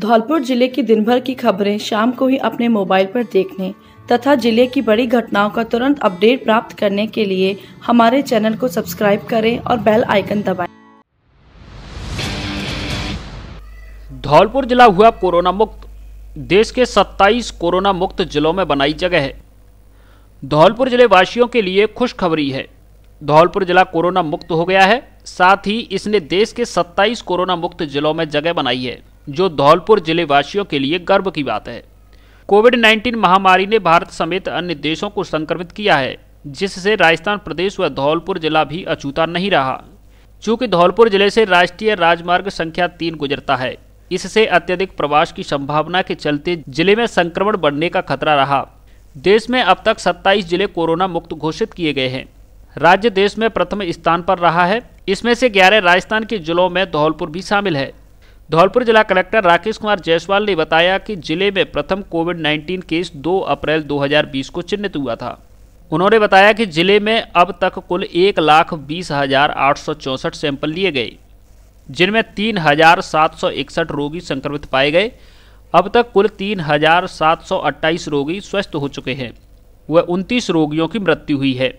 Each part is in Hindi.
धौलपुर जिले की दिनभर की खबरें शाम को ही अपने मोबाइल पर देखने तथा जिले की बड़ी घटनाओं का तुरंत अपडेट प्राप्त करने के लिए हमारे चैनल को सब्सक्राइब करें और बेल आइकन दबाएं। धौलपुर जिला हुआ कोरोना मुक्त देश के 27 कोरोना मुक्त जिलों में बनाई जगह है धौलपुर जिले वासियों के लिए खुशखबरी है धौलपुर जिला कोरोना मुक्त हो गया है साथ ही इसने देश के 27 कोरोना मुक्त जिलों में जगह बनाई है जो धौलपुर जिले वासियों के लिए गर्व की बात है कोविड 19 महामारी ने भारत समेत अन्य देशों को संक्रमित किया है जिससे राजस्थान प्रदेश व धौलपुर जिला भी अछूता नहीं रहा चूंकि धौलपुर जिले से राष्ट्रीय राजमार्ग संख्या तीन गुजरता है इससे अत्यधिक प्रवास की संभावना के चलते जिले में संक्रमण बढ़ने का खतरा रहा देश में अब तक 27 जिले कोरोना मुक्त घोषित किए गए हैं राज्य देश में प्रथम स्थान पर रहा है इसमें से 11 राजस्थान के जिलों में धौलपुर भी शामिल है धौलपुर जिला कलेक्टर राकेश कुमार जायसवाल ने बताया कि जिले में प्रथम कोविड 19 केस 2 अप्रैल 2020 को चिन्हित हुआ था उन्होंने बताया कि जिले में अब तक कुल एक लाख बीस हजार आठ सौ चौंसठ सैंपल लिए गए जिनमें तीन हजार सात सौ इकसठ रोगी संक्रमित पाए गए अब तक कुल तीन हजार सात सौ अट्ठाईस रोगी स्वस्थ हो चुके हैं वह उनतीस रोगियों की मृत्यु हुई है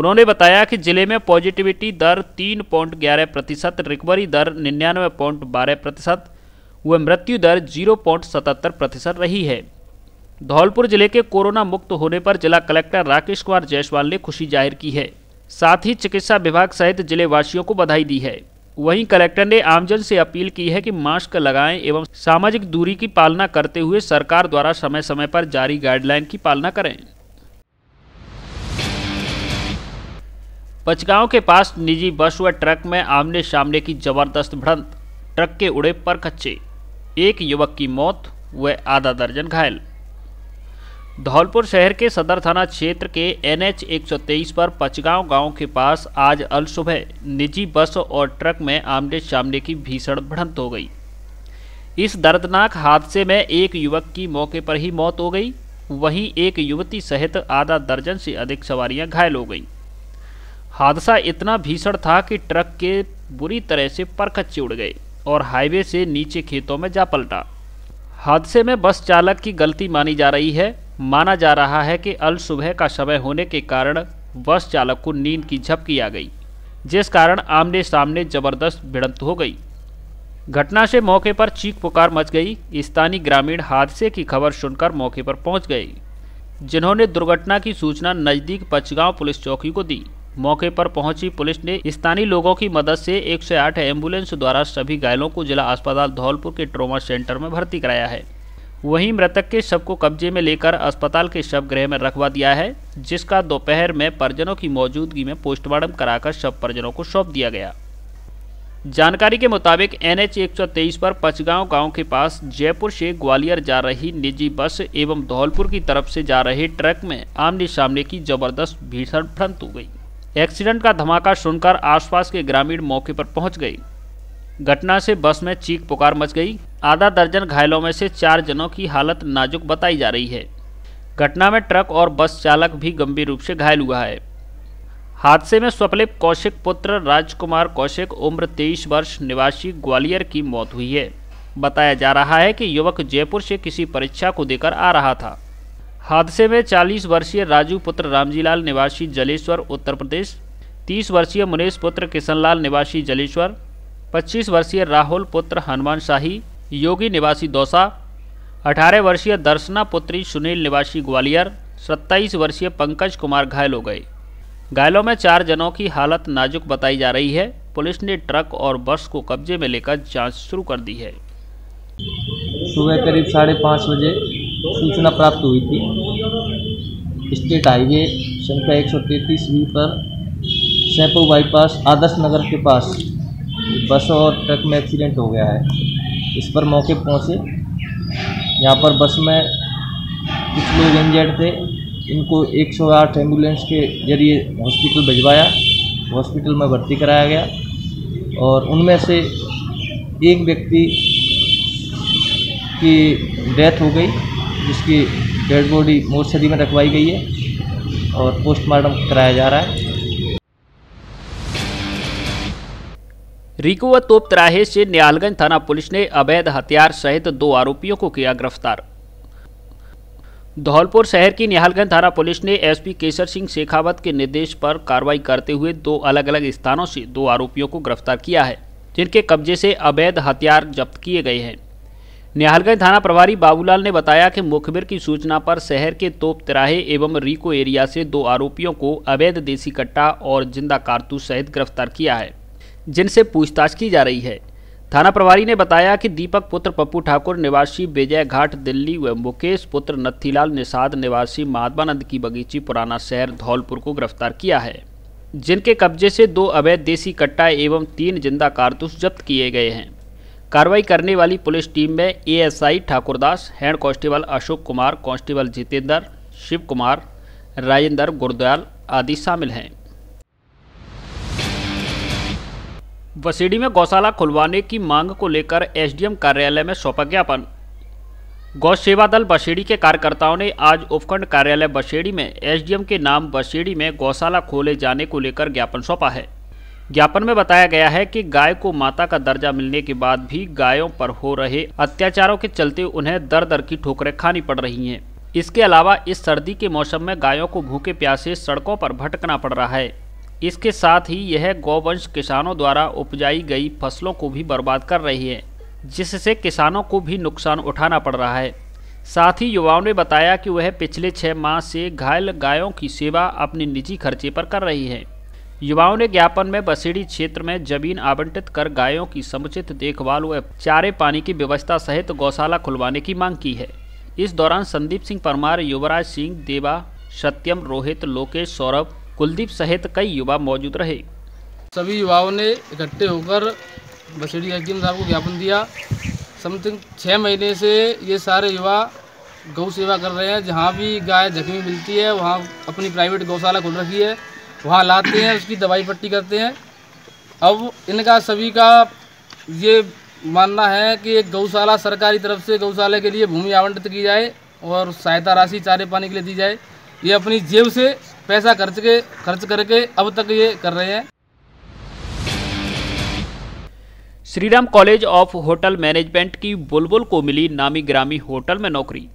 उन्होंने बताया कि जिले में पॉजिटिविटी दर तीन पॉइंट ग्यारह प्रतिशत रिकवरी दर निन्यानवे पॉइंट बारह प्रतिशत व मृत्यु दर जीरो पॉइंट सतहत्तर प्रतिशत रही है धौलपुर जिले के कोरोना मुक्त होने पर जिला कलेक्टर राकेश कुमार जायसवाल ने खुशी जाहिर की है साथ ही चिकित्सा विभाग सहित जिले वासियों को बधाई दी है वहीं कलेक्टर ने आमजन से अपील की है कि मास्क लगाएं एवं सामाजिक दूरी की पालना करते हुए सरकार द्वारा समय समय पर जारी गाइडलाइन की पालना करें पचगांव के पास निजी बस व ट्रक में आमने सामने की जबरदस्त भड़ंत ट्रक के उड़े पर कच्चे एक युवक की मौत व आधा दर्जन घायल धौलपुर शहर के सदर थाना क्षेत्र के एनएच 123 पर पचगांव गांव के पास आज अल सुबह निजी बस और ट्रक में आमने सामने की भीषण भड़ंत हो गई इस दर्दनाक हादसे में एक युवक की मौके पर ही मौत हो गई वहीं एक युवती सहित आधा दर्जन से अधिक सवारियां घायल हो गईं हादसा इतना भीषण था कि ट्रक के बुरी तरह से परखच्चे उड़ गए और हाईवे से नीचे खेतों में जा पलटा हादसे में बस चालक की गलती मानी जा रही है माना जा रहा है कि अल सुबह का समय होने के कारण बस चालक को नींद की झपकी आ गई जिस कारण आमने सामने जबरदस्त भिड़ंत हो गई घटना से मौके पर चीख पुकार मच गई स्थानीय ग्रामीण हादसे की खबर सुनकर मौके पर पहुंच गए जिन्होंने दुर्घटना की सूचना नज़दीक पचगांव पुलिस चौकी को दी मौके पर पहुंची पुलिस ने स्थानीय लोगों की मदद से 108 एम्बुलेंस द्वारा सभी घायलों को जिला अस्पताल धौलपुर के ट्रोमा सेंटर में भर्ती कराया है वहीं मृतक के शव को कब्जे में लेकर अस्पताल के शव गृह में रखवा दिया है जिसका दोपहर में परिजनों की मौजूदगी में पोस्टमार्टम कराकर शव परिजनों को सौंप दिया गया जानकारी के मुताबिक एन एच पर पचगांव गांव के पास जयपुर से ग्वालियर जा रही निजी बस एवं धौलपुर की तरफ से जा रहे ट्रक में आमने सामने की जबरदस्त भीषण फ्रंत हो गई एक्सीडेंट का धमाका सुनकर आसपास के ग्रामीण मौके पर पहुंच गई घटना से बस में चीख पुकार मच गई आधा दर्जन घायलों में से चार जनों की हालत नाजुक बताई जा रही है घटना में ट्रक और बस चालक भी गंभीर रूप से घायल हुआ है हादसे में स्वप्लिप कौशिक पुत्र राजकुमार कौशिक उम्र 23 वर्ष निवासी ग्वालियर की मौत हुई है बताया जा रहा है कि युवक जयपुर से किसी परीक्षा को देकर आ रहा था हादसे में 40 वर्षीय राजू पुत्र रामजीलाल निवासी जलेश्वर उत्तर प्रदेश 30 वर्षीय मुनेश पुत्र किशनलाल निवासी जलेश्वर 25 वर्षीय राहुल पुत्र हनुमान शाही योगी निवासी दौसा 18 वर्षीय दर्शना पुत्री सुनील निवासी ग्वालियर 27 वर्षीय पंकज कुमार घायल हो गए घायलों में चार जनों की हालत नाजुक बताई जा रही है पुलिस ने ट्रक और बस को कब्जे में लेकर जाँच शुरू कर दी है सुबह करीब साढ़े पाँच बजे सूचना प्राप्त हुई थी स्टेट हाईवे संख्या एक सौ तैंतीस पर सैपो बाईपास आदर्श नगर के पास बस और ट्रक में एक्सीडेंट हो गया है इस पर मौके पहुंचे यहाँ पर बस में कुछ लोग इंजर्ड थे इनको 108 एम्बुलेंस के जरिए हॉस्पिटल भिजवाया हॉस्पिटल में भर्ती कराया गया और उनमें से एक व्यक्ति की डेथ हो गई जिसकी डेड बॉडी मोर्चरी में रखवाई गई है और पोस्टमार्टम कराया जा रहा है रीको व तोप त्राहे से न्यालगंज थाना पुलिस ने अवैध हथियार सहित दो आरोपियों को किया गिरफ्तार धौलपुर शहर की निहालगंज थाना पुलिस ने एसपी केसर सिंह शेखावत के निर्देश पर कार्रवाई करते हुए दो अलग अलग स्थानों से दो आरोपियों को गिरफ्तार किया है जिनके कब्जे से अवैध हथियार जब्त किए गए हैं निहालगंज थाना प्रभारी बाबूलाल ने बताया कि मुखबिर की सूचना पर शहर के तोप तिराहे एवं रीको एरिया से दो आरोपियों को अवैध देसी कट्टा और जिंदा कारतूस सहित गिरफ्तार किया है जिनसे पूछताछ की जा रही है थाना प्रभारी ने बताया कि दीपक पुत्र पप्पू ठाकुर निवासी विजय घाट दिल्ली व मुकेश पुत्र नत्थीलाल निषाद निवासी महात्मानंद की बगीची पुराना शहर धौलपुर को गिरफ्तार किया है जिनके कब्जे से दो अवैध देसी कट्टा एवं तीन जिंदा कारतूस जब्त किए गए हैं कार्रवाई करने वाली पुलिस टीम में ASI Thakurdas head constable Ashok Kumar constable Jitendra Shiv Kumar Rajendra Gurdayal आदि शामिल हैं वसीडी में गौशाला खुलवाने की मांग को लेकर एसडीएम कार्यालय में सौंपा ज्ञापन गौ सेवा दल बसेड़ी के कार्यकर्ताओं ने आज उपखंड कार्यालय बसेड़ी में एसडीएम के नाम बसेड़ी में गौशाला खोले जाने को लेकर ज्ञापन सौंपा है ज्ञापन में बताया गया है कि गाय को माता का दर्जा मिलने के बाद भी गायों पर हो रहे अत्याचारों के चलते उन्हें दर दर की ठोकरें खानी पड़ रही हैं इसके अलावा इस सर्दी के मौसम में गायों को भूखे प्यासे सड़कों पर भटकना पड़ रहा है इसके साथ ही यह गौवंश किसानों द्वारा उपजाई गई फसलों को भी बर्बाद कर रही है जिससे किसानों को भी नुकसान उठाना पड़ रहा है साथ ही युवाओं ने बताया कि वह पिछले छः माह से घायल गायों की सेवा अपने निजी खर्चे पर कर रही है युवाओं ने ज्ञापन में बसेड़ी क्षेत्र में जमीन आवंटित कर गायों की समुचित देखभाल व चारे पानी की व्यवस्था सहित गौशाला खुलवाने की मांग की है इस दौरान संदीप सिंह परमार युवराज सिंह देवा सत्यम रोहित लोकेश सौरभ कुलदीप सहित कई युवा मौजूद रहे सभी युवाओं ने इकट्ठे होकर बसेड़ी हकीम साहब को ज्ञापन दिया समथिंग छः महीने से ये सारे युवा गौ सेवा कर रहे हैं जहाँ भी गाय जख्मी मिलती है वहाँ अपनी प्राइवेट गौशाला खुल रखी है वहाँ लाते हैं उसकी दवाई पट्टी करते हैं अब इनका सभी का ये मानना है कि एक गौशाला सरकारी तरफ से गौशाला के लिए भूमि आवंटित की जाए और सहायता राशि चारे पानी के लिए दी जाए ये अपनी जेब से पैसा खर्च के खर्च करके अब तक ये कर रहे हैं Shriram college of hotel management की बुलबुल को मिली नामी ग्रामी होटल में नौकरी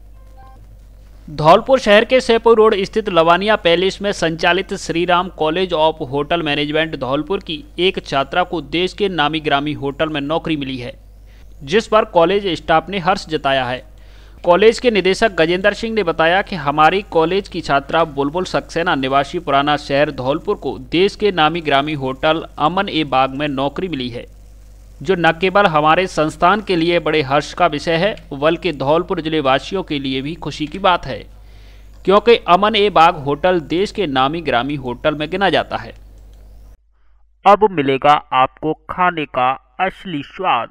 धौलपुर शहर के सैपुर रोड स्थित लवानिया पैलेस में संचालित Shriram college of hotel management Dholpur की एक छात्रा को देश के नामी ग्रामी होटल में नौकरी मिली है जिस पर कॉलेज स्टाफ ने हर्ष जताया है कॉलेज के निदेशक गजेंद्र सिंह ने बताया कि हमारी कॉलेज की छात्रा बुलबुल सक्सेना निवासी पुराना शहर धौलपुर को देश के नामी ग्रामी होटल अमन ए बाग में नौकरी मिली है जो न केवल हमारे संस्थान के लिए बड़े हर्ष का विषय है बल्कि धौलपुर जिले वासियों के लिए भी खुशी की बात है क्योंकि अमन ए बाग होटल देश के नामी ग्रामी होटल में गिना जाता है अब मिलेगा आपको खाने का असली स्वाद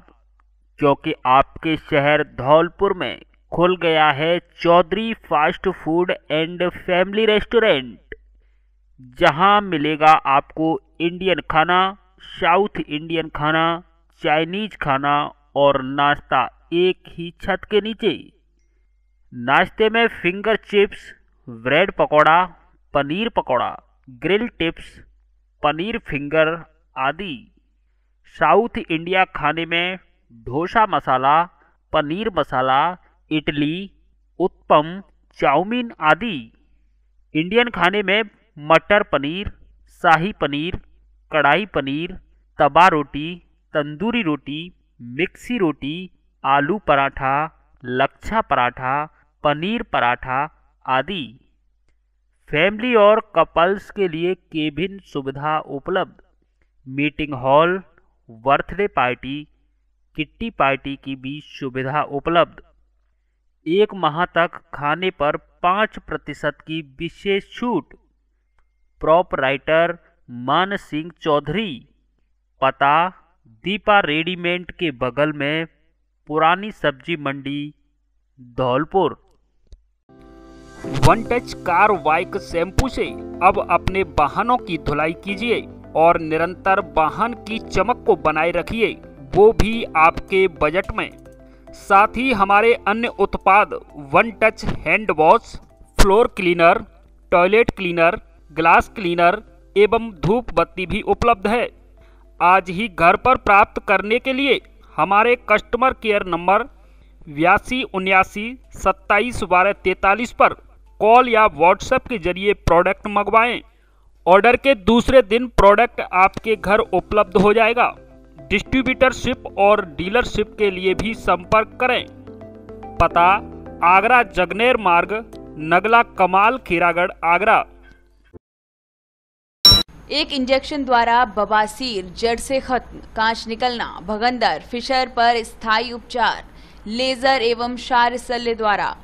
क्योंकि आपके शहर धौलपुर में खुल गया है Chaudhary fast food and family restaurant जहां मिलेगा आपको इंडियन खाना साउथ इंडियन खाना चाइनीज खाना और नाश्ता एक ही छत के नीचे नाश्ते में finger chips bread pakora paneer pakora grill tips paneer finger आदि साउथ इंडिया खाने में ढोसा मसाला पनीर मसाला इडली उत्पम चाउमीन आदि इंडियन खाने में मटर पनीर शाही पनीर कढ़ाई पनीर तबा रोटी तंदूरी रोटी मिक्सी रोटी आलू पराठा लच्छा पराठा पनीर पराठा आदि फैमिली और कपल्स के लिए केबिन सुविधा उपलब्ध meeting hall birthday party kitty party की भी सुविधा उपलब्ध एक माह तक खाने पर पाँच प्रतिशत की विशेष छूट प्रॉप राइटर मान सिंह चौधरी पता दीपा रेडीमेंट के बगल में पुरानी सब्जी मंडी Dholpur one touch car bike shampoo से अब अपने वाहनों की धुलाई कीजिए और निरंतर वाहन की चमक को बनाए रखिए वो भी आपके बजट में साथ ही हमारे अन्य उत्पाद one touch hand wash floor cleaner toilet cleaner glass cleaner एवं धूप बत्ती भी उपलब्ध है आज ही घर पर प्राप्त करने के लिए हमारे कस्टमर केयर नंबर बयासी उन्यासी सत्ताईस बारह तैंतालीस पर कॉल या व्हाट्सएप के जरिए प्रोडक्ट मंगवाएं। ऑर्डर के दूसरे दिन प्रोडक्ट आपके घर उपलब्ध हो जाएगा डिस्ट्रीब्यूटरशिप और डीलरशिप के लिए भी संपर्क करें पता आगरा जगनेर मार्ग नगला कमाल खीरागढ़ आगरा एक इंजेक्शन द्वारा बबासीर जड़ से खत्म कांच निकलना भगंदर फिशर पर स्थायी उपचार लेजर एवं शार शल्य द्वारा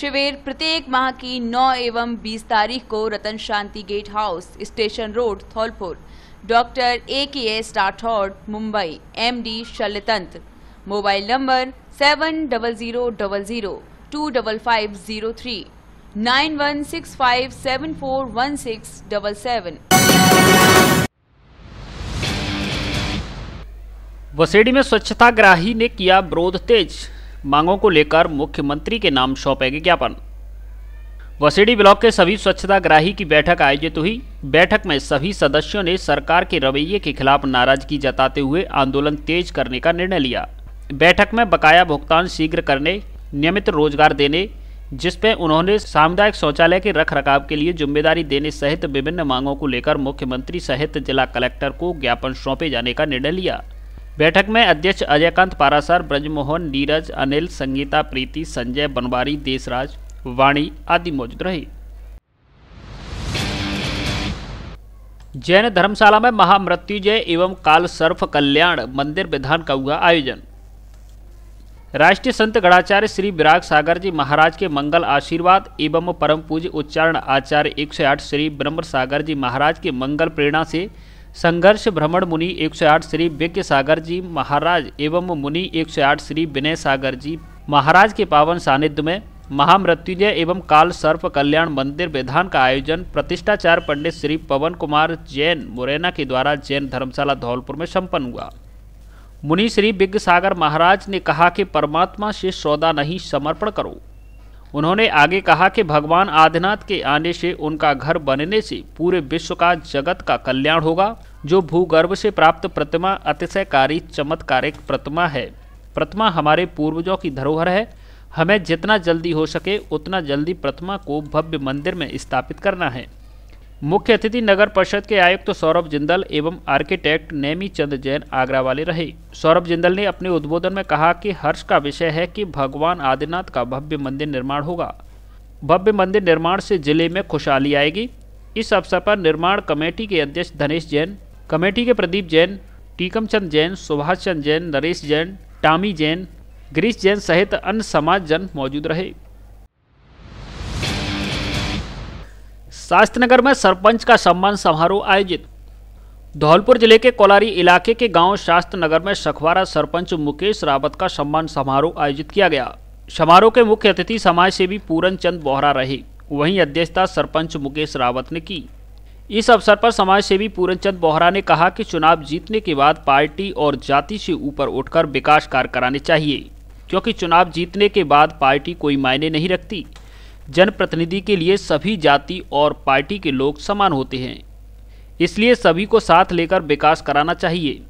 शिविर प्रत्येक माह की 9 एवं 20 तारीख को Ratan Shanti gate house station road Dholpur doctor A K S Rathore Mumbai M D शल्यतंत्र mobile number seven double zero double zero two double five zero three nine वसेड़ी में स्वच्छता ग्राही ने किया विरोध तेज मांगों को लेकर मुख्यमंत्री के नाम सौंपेगी ज्ञापन वसेड़ी ब्लॉक के सभी स्वच्छता ग्राही की बैठक आयोजित हुई बैठक में सभी सदस्यों ने सरकार के रवैये के खिलाफ नाराजगी जताते हुए आंदोलन तेज करने का निर्णय लिया बैठक में बकाया भुगतान शीघ्र करने नियमित रोजगार देने जिसपे उन्होंने सामुदायिक शौचालय के रख रखाव के लिए जिम्मेदारी देने सहित विभिन्न मांगों को लेकर मुख्यमंत्री सहित जिला कलेक्टर को ज्ञापन सौंपे जाने का निर्णय लिया बैठक में अध्यक्ष अजयकांत पारासर ब्रजमोहन नीरज अनिल संगीता प्रीति संजय बनवारी देशराज वाणी आदि मौजूद रहे जैन धर्मशाला में महामृत्युजय एवं काल सर्फ कल्याण मंदिर विधान का हुआ आयोजन राष्ट्रीय संत गणाचार्य श्री विराग सागर जी महाराज के मंगल आशीर्वाद एवं परम पूज्य उच्चारण आचार्य 108 श्री ब्रह्म सागर जी महाराज के मंगल प्रेरणा से संघर्ष भ्रमण मुनि 108 श्री विज्ञ सागर जी महाराज एवं मुनि 108 श्री विनय सागर जी महाराज के पावन सानिध्य में महामृत्युंजय एवं काल सर्प कल्याण मंदिर विधान का आयोजन प्रतिष्ठाचार्य पंडित श्री पवन कुमार जैन मुरैना के द्वारा जैन धर्मशाला धौलपुर में सम्पन्न हुआ मुनि श्री बिग सागर महाराज ने कहा कि परमात्मा से सौदा नहीं समर्पण करो उन्होंने आगे कहा कि भगवान आदिनाथ के आने से उनका घर बनने से पूरे विश्व का जगत का कल्याण होगा जो भूगर्भ से प्राप्त प्रतिमा अतिशयकारी चमत्कारिक प्रतिमा है प्रतिमा हमारे पूर्वजों की धरोहर है हमें जितना जल्दी हो सके उतना जल्दी प्रतिमा को भव्य मंदिर में स्थापित करना है मुख्य अतिथि नगर परिषद के आयुक्त तो सौरभ जिंदल एवं आर्किटेक्ट नेमी चंद जैन आगरा वाले रहे सौरभ जिंदल ने अपने उद्बोधन में कहा कि हर्ष का विषय है कि भगवान आदिनाथ का भव्य मंदिर निर्माण होगा भव्य मंदिर निर्माण से जिले में खुशहाली आएगी इस अवसर पर निर्माण कमेटी के अध्यक्ष धनेश जैन कमेटी के प्रदीप जैन टीकम चंद जैन सुभाष चंद जैन नरेश जैन टामी जैन गिरीश जैन सहित अन्य समाज जन मौजूद रहे शास्त्री नगर में सरपंच का सम्मान समारोह आयोजित धौलपुर जिले के कोलारी इलाके के गांव शास्त्र नगर में सखवारा सरपंच मुकेश रावत का सम्मान समारोह आयोजित किया गया समारोह के मुख्य अतिथि समाज सेवी पूरन चंद बोहरा रहे वहीं अध्यक्षता सरपंच मुकेश रावत ने की इस अवसर पर समाज सेवी पूरन चंद बोहरा ने कहा कि चुनाव जीतने के बाद पार्टी और जाति से ऊपर उठकर विकास कार्य कराने चाहिए क्योंकि चुनाव जीतने के बाद पार्टी कोई मायने नहीं रखती जनप्रतिनिधि के लिए सभी जाति और पार्टी के लोग समान होते हैं इसलिए सभी को साथ लेकर विकास कराना चाहिए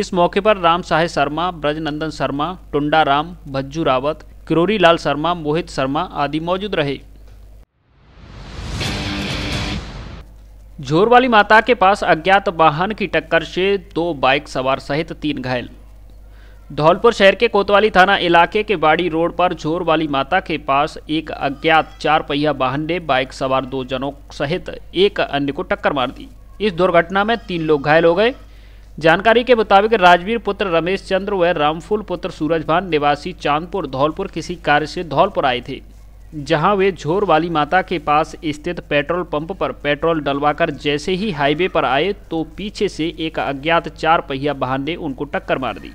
इस मौके पर राम साहे शर्मा ब्रजनंदन शर्मा टुंडा राम भज्जू रावत किरोरी लाल शर्मा मोहित शर्मा आदि मौजूद रहे झोरवाली माता के पास अज्ञात वाहन की टक्कर से दो बाइक सवार सहित तीन घायल धौलपुर शहर के कोतवाली थाना इलाके के बाड़ी रोड पर झोर वाली माता के पास एक अज्ञात चार पहिया वाहन ने बाइक सवार दो जनों सहित एक अन्य को टक्कर मार दी इस दुर्घटना में तीन लोग घायल हो गए जानकारी के मुताबिक राजवीर पुत्र रमेश चंद्र व रामफुल पुत्र सूरजभान निवासी चांदपुर धौलपुर किसी कार्य से धौलपुर आए थे जहां वे झोर वाली माता के पास स्थित पेट्रोल पंप पर पेट्रोल डलवाकर जैसे ही हाईवे पर आए तो पीछे से एक अज्ञात चार पहिया वाहन ने उनको टक्कर मार दी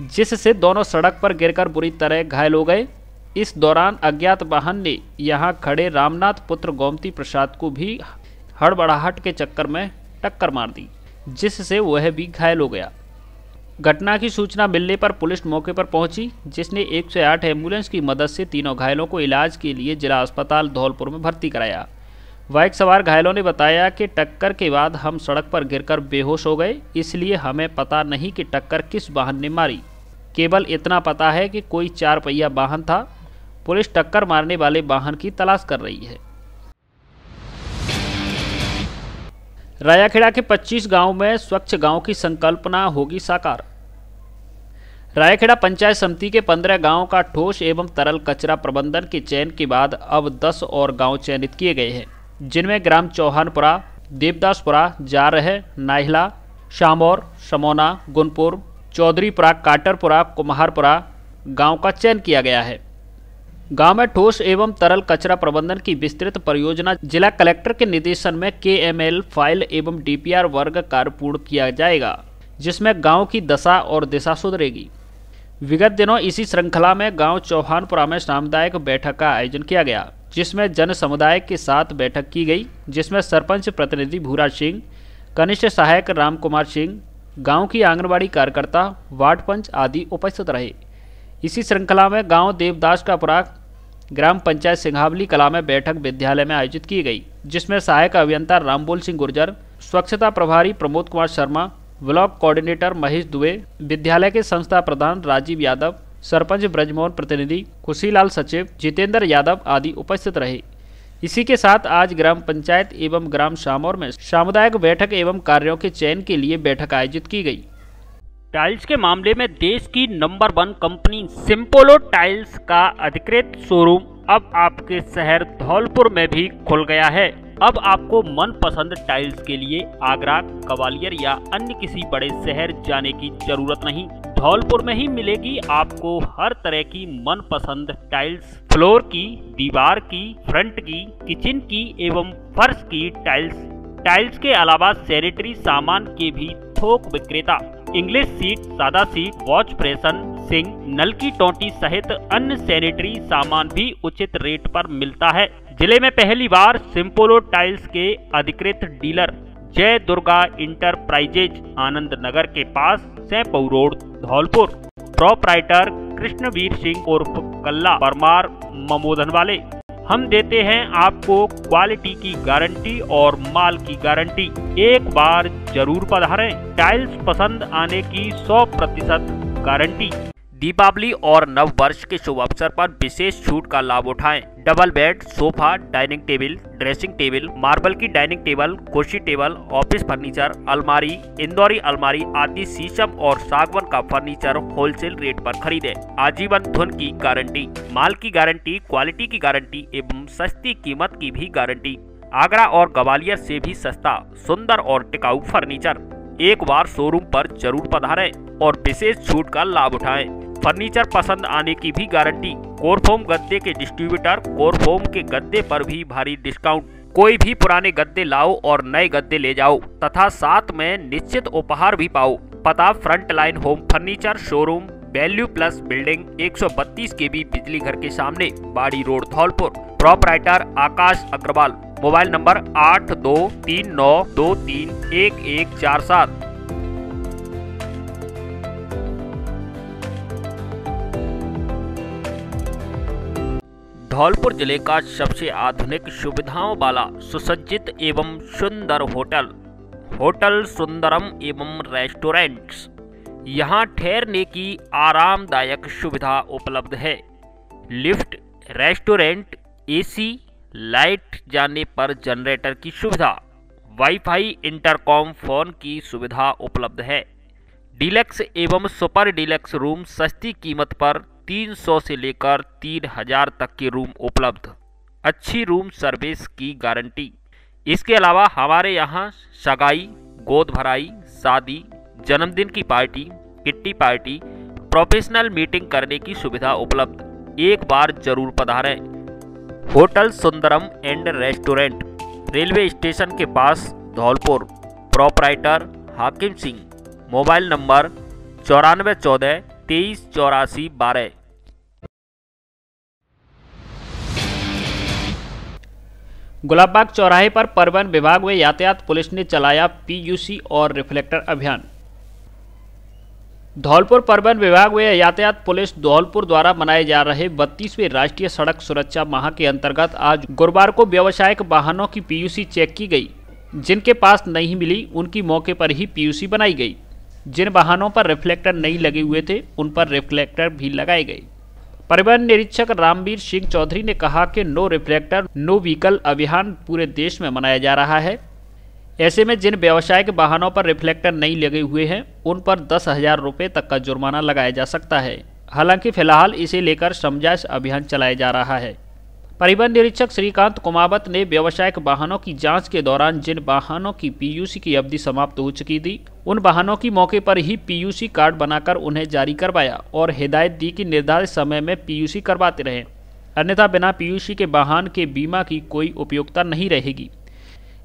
जिससे दोनों सड़क पर गिरकर बुरी तरह घायल हो गए इस दौरान अज्ञात वाहन ने यहां खड़े रामनाथ पुत्र गोमती प्रसाद को भी हड़बड़ाहट के चक्कर में टक्कर मार दी जिससे वह भी घायल हो गया घटना की सूचना मिलने पर पुलिस मौके पर पहुंची जिसने 108 एम्बुलेंस की मदद से तीनों घायलों को इलाज के लिए जिला अस्पताल धौलपुर में भर्ती कराया बाइक सवार घायलों ने बताया कि टक्कर के बाद हम सड़क पर गिरकर बेहोश हो गए इसलिए हमें पता नहीं कि टक्कर किस वाहन ने मारी केवल इतना पता है कि कोई चार पहिया वाहन था पुलिस टक्कर मारने वाले वाहन की तलाश कर रही है रायाखेड़ा के 25 गांव में स्वच्छ गांव की संकल्पना होगी साकार रायखेड़ा पंचायत समिति के 15 गाँव का ठोस एवं तरल कचरा प्रबंधन के चयन के बाद अब 10 और गांव चयनित किए गए हैं जिनमें ग्राम चौहानपुरा देवदासपुरा जारह नाहला शामौर समोना गुनपुर चौधरीपुरा काटरपुरा कुम्हारपुरा गांव का चयन किया गया है गांव में ठोस एवं तरल कचरा प्रबंधन की विस्तृत परियोजना जिला कलेक्टर के निर्देशन में के एम एल फाइल एवं डीपीआर वर्ग कार्य पूर्ण किया जाएगा जिसमें गांव की दशा और दिशा सुधरेगी विगत दिनों इसी श्रृंखला में गांव चौहानपुरा में सामुदायिक बैठक का आयोजन किया गया जिसमें जन समुदाय के साथ बैठक की गई जिसमें सरपंच प्रतिनिधि भूरा सिंह कनिष्ठ सहायक राम कुमार सिंह गांव की आंगनबाड़ी कार्यकर्ता वार्ड पंच आदि उपस्थित रहे इसी श्रृंखला में गांव देवदास का पुराग ग्राम पंचायत सिंघावली कला में बैठक विद्यालय में आयोजित की गई जिसमें सहायक अभियंता रामबोल सिंह गुर्जर स्वच्छता प्रभारी प्रमोद कुमार शर्मा ब्लॉक कोऑर्डिनेटर महेश दुबे विद्यालय के संस्था प्रधान राजीव यादव सरपंच ब्रजमोहन प्रतिनिधि खुशीलाल सचिव जितेंद्र यादव आदि उपस्थित रहे इसी के साथ आज ग्राम पंचायत एवं ग्राम शामौर में सामुदायिक बैठक एवं कार्यों के चयन के लिए बैठक आयोजित की गई टाइल्स के मामले में देश की number one company Simpolo tiles का अधिकृत शोरूम अब आपके शहर धौलपुर में भी खुल गया है अब आपको मनपसंद टाइल्स के लिए आगरा ग्वालियर या अन्य किसी बड़े शहर जाने की जरूरत नहीं धौलपुर में ही मिलेगी आपको हर तरह की मनपसंद टाइल्स फ्लोर की दीवार की फ्रंट की किचन की एवं फर्श की टाइल्स टाइल्स के अलावा सैनिटरी सामान के भी थोक विक्रेता इंग्लिश सीट सादा सीट वॉच प्रेसन सिंह नल की टोटी सहित अन्य सैनिटरी सामान भी उचित रेट पर मिलता है जिले में पहली बार सिंपोलो टाइल्स के अधिकृत डीलर जय दुर्गा इंटरप्राइजेज आनंद नगर के पास सैपौ रोड धौलपुर प्रोपराइटर कृष्णवीर सिंह उर्फ कल्ला परमार ममोदन वाले हम देते हैं आपको क्वालिटी की गारंटी और माल की गारंटी एक बार जरूर पधारें टाइल्स पसंद आने की 100 प्रतिशत गारंटी दीपावली और नव वर्ष के शुभ अवसर पर विशेष छूट का लाभ उठाएं double bed sofa dining table dressing table marble की डाइनिंग टेबल कुर्सी टेबल ऑफिस फर्नीचर अलमारी इंदौरी अलमारी आदि शीशम और सागवन का फर्नीचर होलसेल रेट पर खरीदे आजीवन धुन की गारंटी माल की गारंटी क्वालिटी की गारंटी एवं सस्ती कीमत की भी गारंटी आगरा और ग्वालियर से भी सस्ता सुंदर और टिकाऊ फर्नीचर एक बार शोरूम पर जरूर पधारे और विशेष छूट का लाभ उठाए फर्नीचर पसंद आने की भी गारंटी कोरफोम गद्दे के डिस्ट्रीब्यूटर कोरफोम के गद्दे पर भी भारी डिस्काउंट कोई भी पुराने गद्दे लाओ और नए गद्दे ले जाओ तथा साथ में निश्चित उपहार भी पाओ पता front line home furniture showroom value plus building 132 K V बिजली घर के सामने Bari road Dholpur proprietor Akash Agarwal mobile number आठ दो तीन नौ दो तीन एक एक चार सात धौलपुर जिले का सबसे आधुनिक सुविधाओं वाला सुसज्जित एवं सुंदर होटल होटल सुंदरम एवं रेस्टोरेंट्स यहाँ ठहरने की आरामदायक सुविधा उपलब्ध है लिफ्ट रेस्टोरेंट एसी लाइट जाने पर जनरेटर की सुविधा वाईफाई इंटरकॉम फोन की सुविधा उपलब्ध है डीलक्स एवं सुपर डीलक्स रूम सस्ती कीमत पर 300 से लेकर 3000 तक के रूम उपलब्ध अच्छी रूम सर्विस की गारंटी इसके अलावा हमारे यहाँ सगाई गोद भराई शादी जन्मदिन की party kitty party professional meeting करने की सुविधा उपलब्ध एक बार जरूर पधारें hotel Sundaram and restaurant railway station के पास धौलपुर प्रोपराइटर हाकिम सिंह मोबाइल नंबर चौरानवे चौदह तेईस चौरासी बारह गुलाबबाग चौराहे पर परिवहन विभाग व यातायात पुलिस ने चलाया पीयूसी और रिफ्लेक्टर अभियान धौलपुर परिवहन विभाग व यातायात पुलिस धौलपुर द्वारा मनाए जा रहे बत्तीसवें राष्ट्रीय सड़क सुरक्षा माह के अंतर्गत आज गुरुवार को व्यावसायिक वाहनों की पीयूसी चेक की गई जिनके पास नहीं मिली उनकी मौके पर ही पीयूसी बनाई गई जिन वाहनों पर रिफ्लेक्टर नहीं लगे हुए थे उन पर रिफ्लेक्टर भी लगाए गए परिवहन निरीक्षक रामवीर सिंह चौधरी ने कहा कि नो रिफ्लेक्टर नो व्हीकल अभियान पूरे देश में मनाया जा रहा है ऐसे में जिन व्यवसायिक वाहनों पर रिफ्लेक्टर नहीं लगे हुए हैं उन पर दस हजार रुपये तक का जुर्माना लगाया जा सकता है हालांकि फिलहाल इसे लेकर समझाइश अभियान चलाया जा रहा है परिवहन निरीक्षक श्रीकांत कुमावत ने व्यावसायिक वाहनों की जांच के दौरान जिन वाहनों की पीयूसी की अवधि समाप्त हो चुकी थी उन वाहनों की मौके पर ही पीयूसी कार्ड बनाकर उन्हें जारी करवाया और हिदायत दी कि निर्धारित समय में पीयूसी करवाते रहें अन्यथा बिना पीयूसी के वाहन के बीमा की कोई उपयोगिता नहीं रहेगी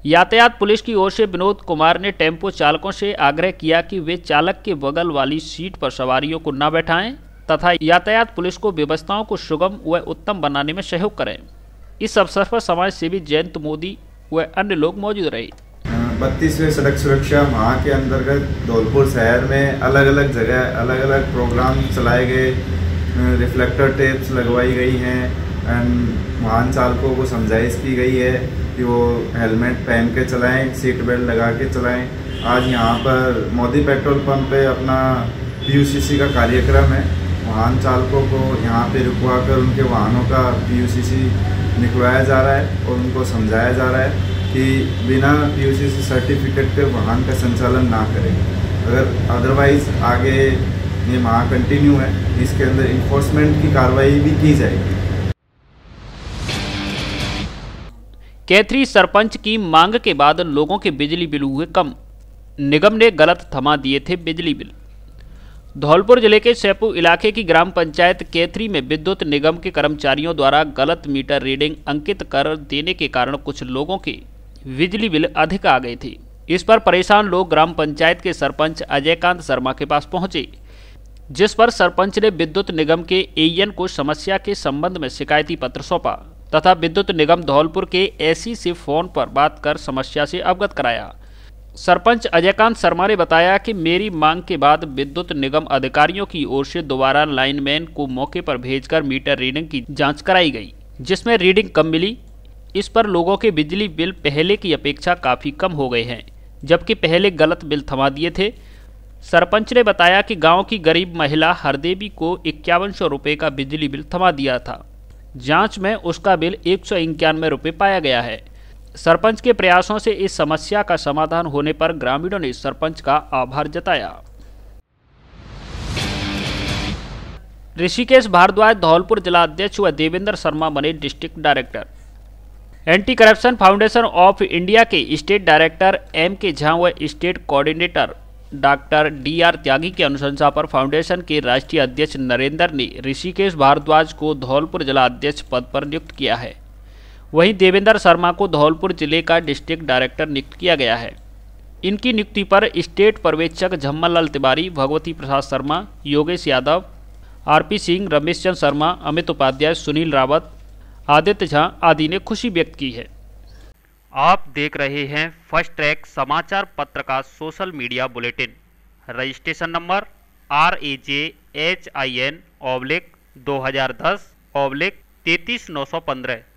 यातायात पुलिस की ओर से विनोद कुमार ने टेम्पो चालकों से आग्रह किया कि वे चालक के बगल वाली सीट पर सवारियों को न बैठाएं तथा यातायात पुलिस को व्यवस्थाओं को सुगम व उत्तम बनाने में सहयोग करें इस अवसर पर समाज सेवी जयंत मोदी व अन्य लोग मौजूद रहे बत्तीसवें सड़क सुरक्षा माह के अंतर्गत धौलपुर शहर में अलग अलग जगह अलग अलग प्रोग्राम चलाए गए रिफ्लेक्टर टेप्स लगवाई गई हैं एंड वाहन चालकों को समझाइश की गई है कि वो हेलमेट पहन के चलाएं सीट बेल्ट लगा के चलाएं आज यहाँ पर मोदी पेट्रोल पंप पे अपना पी का कार्यक्रम है वाहन चालकों को यहाँ पे रुकवा कर उनके वाहनों का पीयूसीसी निकलवाया जा रहा है और उनको समझाया जा रहा है कि बिना पीयूसीसी सर्टिफिकेट के वाहन का संचालन ना करें अगर अदरवाइज़ आगे ये माह कंटिन्यू है इसके अंदर इन्फोर्समेंट की कार्रवाई भी की जाएगी कैथरी सरपंच की मांग के बाद लोगों के बिजली बिल हुए कम निगम ने गलत थमा दिए थे बिजली बिल धौलपुर जिले के सैपू इलाके की ग्राम पंचायत केथरी में विद्युत निगम के कर्मचारियों द्वारा गलत मीटर रीडिंग अंकित कर देने के कारण कुछ लोगों की बिजली बिल अधिक आ गई थी इस पर परेशान लोग ग्राम पंचायत के सरपंच अजयकांत शर्मा के पास पहुंचे जिस पर सरपंच ने विद्युत निगम के एन को समस्या के संबंध में शिकायती पत्र सौंपा तथा विद्युत निगम धौलपुर के एसी से फोन पर बात कर समस्या से अवगत कराया सरपंच अजयकांत शर्मा ने बताया कि मेरी मांग के बाद विद्युत निगम अधिकारियों की ओर से दोबारा लाइनमैन को मौके पर भेजकर मीटर रीडिंग की जांच कराई गई जिसमें रीडिंग कम मिली इस पर लोगों के बिजली बिल पहले की अपेक्षा काफ़ी कम हो गए हैं जबकि पहले गलत बिल थमा दिए थे सरपंच ने बताया कि गांव की गरीब महिला हरदेवी को इक्यावन सौ रुपये का बिजली बिल थमा दिया था जांच में उसका बिल एक सौ इक्यानवे रुपये पाया गया है सरपंच के प्रयासों से इस समस्या का समाधान होने पर ग्रामीणों ने सरपंच का आभार जताया ऋषिकेश भारद्वाज धौलपुर जिला अध्यक्ष व देवेंद्र शर्मा बने district director anti corruption foundation of India के state director M K Jha व state coordinator doctor D R Tyagi की अनुशंसा पर फाउंडेशन के राष्ट्रीय अध्यक्ष नरेंद्र ने ऋषिकेश भारद्वाज को धौलपुर जिला अध्यक्ष पद पर नियुक्त किया है वहीं देवेंद्र शर्मा को धौलपुर जिले का डिस्ट्रिक्ट डायरेक्टर नियुक्त किया गया है इनकी नियुक्ति पर स्टेट पर्यवेक्षक लाल तिवारी भगवती प्रसाद शर्मा योगेश यादव आरपी सिंह रमेश चंद शर्मा अमित उपाध्याय सुनील रावत आदित्य झा आदि ने खुशी व्यक्त की है आप देख रहे हैं फर्स्ट ट्रैक समाचार पत्र का social media bulletin registration number R A J H I N oblique दो हज़ार दस ओब्लिक तैतीस नौ सौ पंद्रह